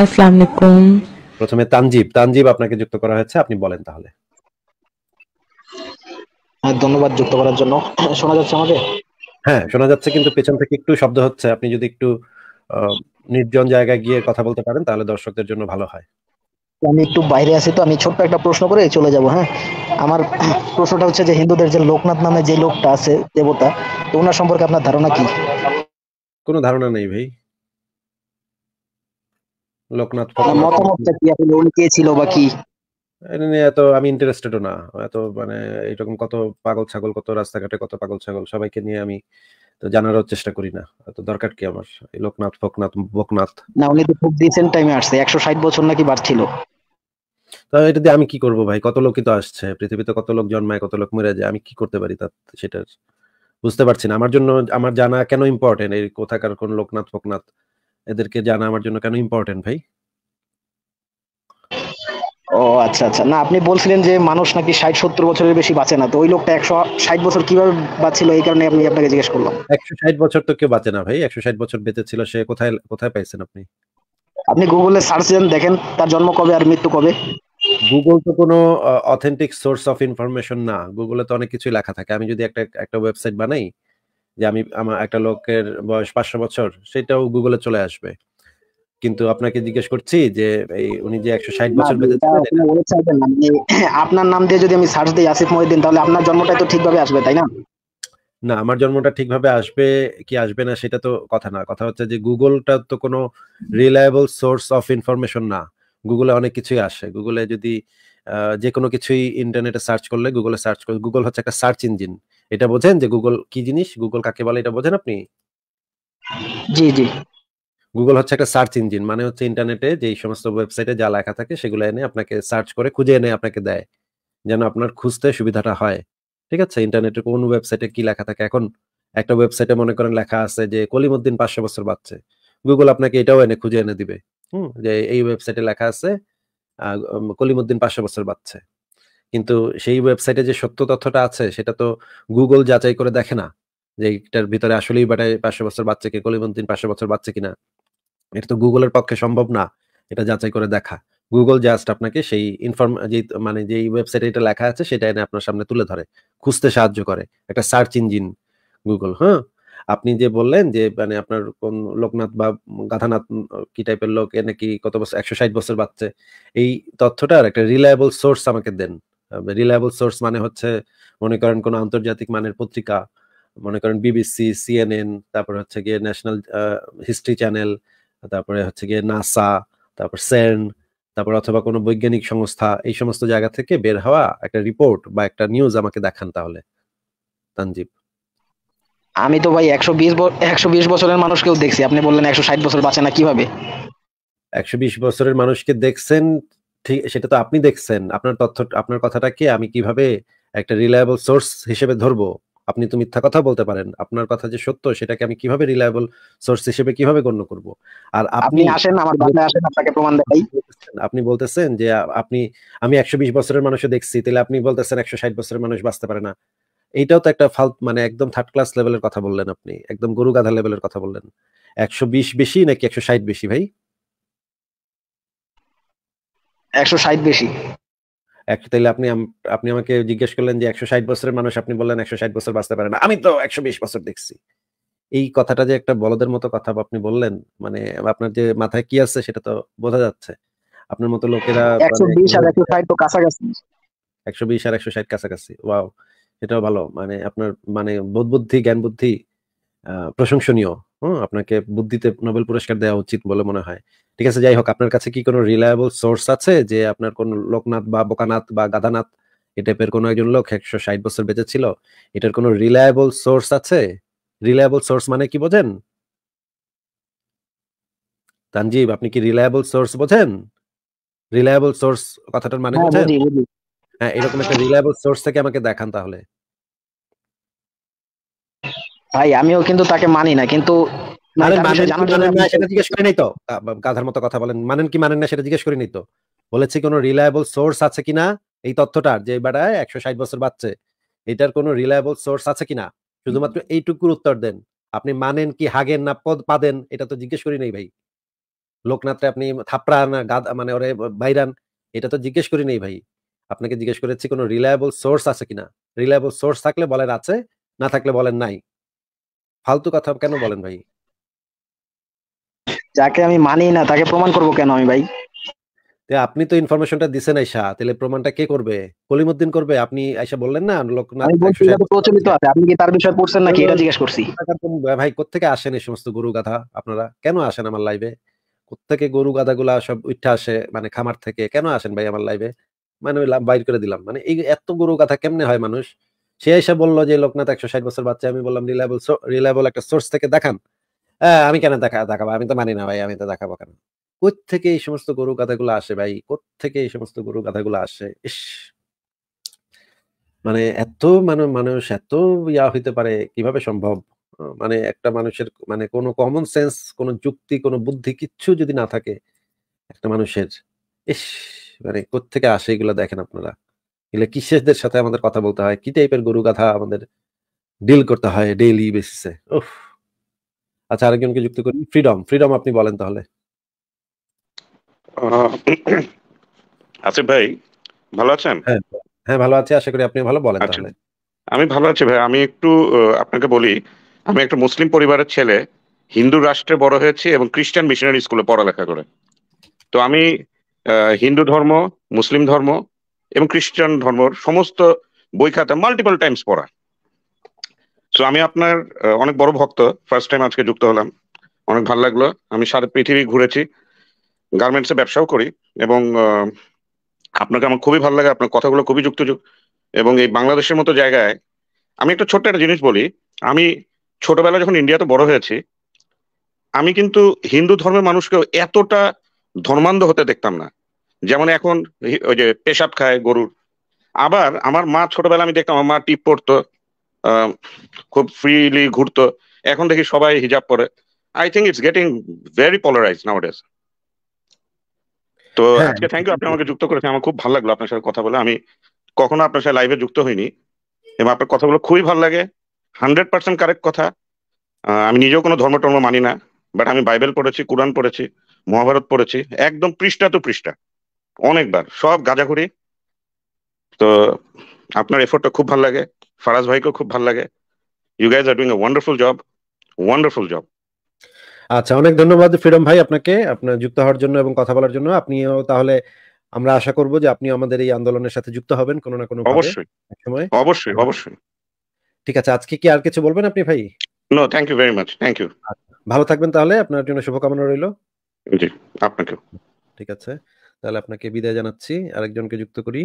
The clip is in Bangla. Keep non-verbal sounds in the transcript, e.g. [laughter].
আসসালামু আলাইকুম প্রথমে তানজিব তানজিব আপনাকে যুক্ত করা হয়েছে আপনি বলেন তাহলে হ্যাঁ, ধন্যবাদ যুক্ত করার জন্য শোনা যাচ্ছে আমাকে হ্যাঁ শোনা যাচ্ছে কিন্তু পেছন থেকে একটু শব্দ হচ্ছে আপনি যদি একটু নির্জন জায়গায় গিয়ে কথা বলতে পারেন তাহলে দর্শকদের জন্য ভালো হয় আমি একটু বাইরে আছি তো আমি ছোট্ট একটা প্রশ্ন করে চলে যাব হ্যাঁ আমার প্রশ্নটা হচ্ছে যে হিন্দুদের যে লোকনাথ নামে যে লোকটা আছে দেবতা তো ওনার সম্পর্কে আপনার ধারণা কি কোনো ধারণা নেই ভাই লোকনাথ মতামতটা কি কে ছিল বা কি এত আমি ইন্টারেস্টেডও না এত মানে এরকম কত পাগল ছাগল কত রাস্তাঘাটে কত পাগল ছাগল সবাইকে নিয়ে আমি তো চেষ্টা করি না দরকার কি আমার লোকনাথ বকনাথ না উনি তো খুব রিসেন্ট টাইমে আসছে একশো ষাট বছর নাকি বাড়ছিল তো এটা দিয়ে আমি কি করব ভাই কত লোকই তো আসছে পৃথিবীতে কত লোক জন্মায় কত লোক মরে যায় আমি কি করতে পারি তার সেটার বুঝতে পারছি না আমার জন্য আমার জানা কেন ইম্পর্টেন্ট এই কোথাকার কোন লোকনাথ ফোকনাথ এদেরকে জানা আমার জন্য কেন ইম্পর্টেন্ট ভাই ও আচ্ছা আচ্ছা না আপনি বলছিলেন যে মানুষ নাকি ষাট সত্তর বছরের বেশি বাঁচে না তো ওই লোকটা একশো ষাট বছর কিভাবে বাঁচছিল এই কারণে আমি আপনাকে জিজ্ঞেস করলাম একশো ষাট বছর তো কেউ বাঁচে না ভাই একশো ষাট বছর বেঁচে ছিল সে কোথায় কোথায় পাইছেন আপনি আপনি গুগলে সার্চ দেন দেখেন তার জন্ম কবে আর মৃত্যু কবে গুগল তো কোনো অথেন্টিক সোর্স অফ ইনফরমেশন না গুগলে তো অনেক কিছু লেখা থাকে আমি যদি একটা একটা ওয়েবসাইট বানাই যে আমি আমার একটা লোকের বয়স পাঁচশো বছর সেটাও গুগলে চলে আসবে কিন্তু আপনাকে জিজ্ঞেস করছি যে এই উনি যে একশো ষাট বছর মানে [clears throat] আপনার নাম দিয়ে যদি আমি সার্চ দিই আসিফ মহিদ্দিন তাহলে আপনার জন্মটাই তো ঠিকভাবে আসবে তাই না না আমার জন্মটা ঠিকভাবে আসবে কি আসবে না সেটা তো কথা না কথা হচ্ছে যে গুগলটা তো কোনো রিলায়েবল সোর্স অফ ইনফরমেশন না গুগলে অনেক কিছুই আসে গুগলে যদি যে কোনো কিছুই ইন্টারনেটে সার্চ করলে গুগলে সার্চ করলে গুগল হচ্ছে একটা সার্চ ইঞ্জিন এটা বোঝেন যে গুগল কি জিনিস গুগল কাকে বলে এটা বোঝেন আপনি জি জি গুগল হচ্ছে একটা সার্চ ইঞ্জিন মানে হচ্ছে ইন্টারনেটে যেই সমস্ত ওয়েবসাইটে যা লেখা থাকে সেগুলো এনে আপনাকে সার্চ করে খুঁজে এনে আপনাকে দেয় যেন আপনার খুঁজতে সুবিধাটা হয় ঠিক আছে ইন্টারনেটে কোন ওয়েবসাইটে কি লেখা থাকে এখন একটা ওয়েবসাইটে মনে করেন লেখা আছে যে কলিমুদ্দিন পাঁচশো বছর বাঁচছে গুগল আপনাকে এটাও এনে খুঁজে এনে দিবে হুম যে এই ওয়েবসাইটে লেখা আছে কলিমুদ্দিন পাঁচশো বছর বাঁচছে কিন্তু সেই ওয়েবসাইটে যে সত্য তথ্যটা আছে সেটা তো গুগল যাচাই করে দেখে না যে এটার ভিতরে আসলেই বেটায় পাঁচশো বছর বাচ্চাকে কলিবন্দিন পাঁচশো বছর বাচ্চা কিনা এটা তো গুগলের পক্ষে সম্ভব না এটা যাচাই করে দেখা গুগল জাস্ট আপনাকে সেই ইনফর্ম যে মানে যে ওয়েবসাইটে এটা লেখা আছে সেটা এনে আপনার সামনে তুলে ধরে খুঁজতে সাহায্য করে একটা সার্চ ইঞ্জিন গুগল হ্যাঁ আপনি যে বললেন যে মানে আপনার কোন লোকনাথ বা গাধানাথ কি টাইপের লোক এ নাকি কত বছর একশো ষাট বছর বাচ্চা এই তথ্যটার একটা রিলায়েবল সোর্স আমাকে দেন রিলায়েবল সোর্স মানে হচ্ছে মনে করেন কোনো আন্তর্জাতিক মানের পত্রিকা মনে করেন বিবিসি সিএনএন তারপর হচ্ছে গিয়ে ন্যাশনাল হিস্ট্রি চ্যানেল তারপরে হচ্ছে গিয়ে নাসা তারপর সেন তারপর অথবা কোনো বৈজ্ঞানিক সংস্থা এই সমস্ত জায়গা থেকে বের হওয়া একটা রিপোর্ট বা একটা নিউজ আমাকে দেখান তাহলে তানজিব আমি তো ভাই একশো বিশ একশো বিশ বছরের মানুষকেও দেখছি আপনি বললেন একশো ষাট বছর বাঁচে না কিভাবে একশো বিশ বছরের মানুষকে দেখছেন ঠিক সেটা তো আপনি দেখছেন আপনার তথ্য আপনার কথাটাকে আমি কিভাবে একটা রিলায়েবল সোর্স হিসেবে ধরবো আপনি তো মিথ্যা কথা বলতে পারেন আপনার কথা যে সত্য সেটাকে আমি কিভাবে রিলায়েবল সোর্স হিসেবে কিভাবে গণ্য করব আর আপনি আসেন আমার বাসায় আসেন আপনাকে প্রমাণ দেখাই আপনি বলতেছেন যে আপনি আমি 120 বছরের মানুষ দেখছি তাহলে আপনি বলতেছেন 160 বছরের মানুষ বাঁচতে পারে না এইটাও তো একটা ফাল মানে একদম থার্ড ক্লাস লেভেলের কথা বললেন আপনি একদম গরু গাধা লেভেলের কথা বললেন 120 বেশি নাকি 160 বেশি ভাই একশো বেশি একটা তাইলে আপনি আপনি আমাকে জিজ্ঞেস করলেন যে একশো ষাট বছরের মানুষ আপনি বললেন একশো ষাট বছর বাঁচতে পারে না আমি তো একশো বিশ বছর দেখছি এই কথাটা যে একটা বলদের মতো কথা আপনি বললেন মানে আপনার যে মাথায় কি আছে সেটা তো বোঝা যাচ্ছে আপনার মতো লোকেরা মানে একশো বিশ আর একশো ষাট তো কাছাকাছি একশো বিশ আর একশো ষাট কাছাকাছি ওয়াও সেটাও ভালো মানে আপনার মানে বোধ বুদ্ধি জ্ঞান বুদ্ধি প্রশংসনীয় হ্যাঁ আপনাকে বুদ্ধিতে নোবেল পুরস্কার দেওয়া উচিত বলে মনে হয় ঠিক আছে যাই হোক আপনার কাছে কি কোনো রিলায়েবল সোর্স আছে যে আপনার কোন লোকনাথ বা বোকানাথ বা গাধানাথ এ টাইপের কোনো একজন লোক একশো ষাট বছর বেঁচে ছিল এটার কোনো রিলায়েবল সোর্স আছে রিলায়েবল সোর্স মানে কি বোঝেন তানজিব আপনি কি রিলায়েবল সোর্স বোঝেন রিলায়েবল সোর্স কথাটার মানে হ্যাঁ, বোঝেন হ্যাঁ এরকম একটা রিলায়েবল সোর্স থেকে আমাকে দেখান তাহলে ভাই আমিও কিন্তু তাকে মানি না কিন্তু এইটুকুর উত্তর দেন আপনি মানেন কি হাগেন না পদ পাদেন এটা তো জিজ্ঞেস করি নাই ভাই লোকনাথে আপনি থাপড়া না গাদা মানে ওরে বাইরান এটা তো জিজ্ঞেস করি নাই ভাই আপনাকে জিজ্ঞেস করেছি কোনো রিলায়েবল সোর্স আছে কিনা রিলায়েবল সোর্স থাকলে বলেন আছে না থাকলে বলেন নাই ফালতু কথা কেন বলেন ভাই যাকে আমি মানি না তাকে প্রমাণ করব কেন আমি ভাই আপনি তো ইনফরমেশনটা দিছেন আইসা তাহলে প্রমাণটা কে করবে কলিমউদ্দিন করবে আপনি আইসা বললেন না লোকনাথ প্রচলিত আছে আপনি কি তার বিষয়ে পড়ছেন নাকি এটা জিজ্ঞেস করছি ভাই কোথা থেকে আসেন এই সমস্ত গরু গাধা আপনারা কেন আসেন আমার লাইভে কোথা থেকে গরু গাধাগুলো সব উঠে আসে মানে খামার থেকে কেন আসেন ভাই আমার লাইভে মানে বাইর করে দিলাম মানে এই এত গরু গাধা কেমনে হয় মানুষ সে এসে বললো যে লোকনাথ একশো ষাট বছর বাচ্চা আমি বললাম রিলায়েবল রিলায়েবল একটা সোর্স থেকে দেখান হ্যাঁ আমি কেন দেখা দেখাবো আমি তো মানি না ভাই আমি তো দেখাবো কেন থেকে এই সমস্ত গরু গাধাগুলো আসে ভাই থেকে এই সমস্ত গরু গাধাগুলো আসে ইস মানে এত মানে মানুষ এত ইয়া হইতে পারে কিভাবে সম্ভব মানে একটা মানুষের মানে কোনো কমন সেন্স কোনো যুক্তি কোনো বুদ্ধি কিচ্ছু যদি না থাকে একটা মানুষের ইস মানে কোথেকে আসে এগুলো দেখেন আপনারা এগুলো কৃষকদের সাথে আমাদের কথা বলতে হয় কি টাইপের গরু গাধা আমাদের ডিল করতে হয় ডেইলি বেসিসে উফ আচ্ছা আরেকজনকে যুক্ত করি ফ্রিডম ফ্রিডম আপনি বলেন তাহলে আসিফ ভাই ভালো আছেন হ্যাঁ হ্যাঁ ভালো আছি আশা করি আপনি ভালো বলেন আচ্ছা। তাহলে আমি ভালো আছি ভাই আমি একটু আপনাকে বলি আমি একটা মুসলিম পরিবারের ছেলে হিন্দু রাষ্ট্রে বড় হয়েছি এবং খ্রিস্টান মিশনারি স্কুলে পড়ালেখা করে তো আমি হিন্দু ধর্ম মুসলিম ধর্ম এবং খ্রিস্টান ধর্মর সমস্ত বই খাতা মাল্টিপল টাইমস পড়া সো আমি আপনার অনেক বড় ভক্ত ফার্স্ট টাইম আজকে যুক্ত হলাম অনেক ভালো লাগলো আমি সারা পৃথিবী ঘুরেছি গার্মেন্টসে ব্যবসাও করি এবং আপনাকে আমার খুবই ভালো লাগে আপনার কথাগুলো খুবই যুক্ত এবং এই বাংলাদেশের মতো জায়গায় আমি একটা ছোট্ট একটা জিনিস বলি আমি ছোটবেলা যখন ইন্ডিয়াতে বড় হয়েছি আমি কিন্তু হিন্দু ধর্মের মানুষকেও এতটা ধর্মান্ধ হতে দেখতাম না যেমন এখন ওই যে পেশাব খায় গরুর আবার আমার মা ছোটবেলা আমি দেখতাম আমার মা টিপ পড়তো খুব ফ্রিলি ঘুরতো এখন দেখি সবাই হিজাব পরে I think it's getting very polarize nowadays তো হ্যাঁ, আজকে থ্যাংক ইউ আপনি আমাকে যুক্ত করেছেন আমার খুব ভালো লাগলো আপনার সাথে কথা বলে আমি কখনো আপনার সাথে লাইভে যুক্ত হইনি এবং আপনার কথাগুলো খুবই ভালো লাগে হান্ড্রেড পার্সেন্ট কারেক্ট কথা আমি নিজেও কোনো ধর্ম টর্ম মানি না বাট আমি বাইবেল পড়েছি কোরআন পড়েছি মহাভারত পড়েছি একদম পৃষ্ঠা তো পৃষ্ঠা অনেকবার সব গাঁজা গাঁজাখুরি তো আপনার এফোর্টটা খুব ভালো লাগে ফারাজ ভাইকেও খুব ভালো লাগে you guys are doing a wonderful job wonderful job আচ্ছা অনেক ধন্যবাদ ফ্রিডম ভাই আপনাকে আপনার যুক্ত হওয়ার জন্য এবং কথা বলার জন্য আপনিও তাহলে আমরা আশা করব যে আপনি আমাদের এই আন্দোলনের সাথে যুক্ত হবেন কোনো না কোনো অবশ্যই সময় অবশ্যই অবশ্যই ঠিক আছে আজকে কি আর কিছু বলবেন আপনি ভাই no thank you very much thank you ভালো থাকবেন তাহলে আপনার জন্য শুভকামনা রইল জি আপনাকেও ঠিক আছে তাহলে আপনাকে বিদায় জানাচ্ছি আরেকজনকে যুক্ত করি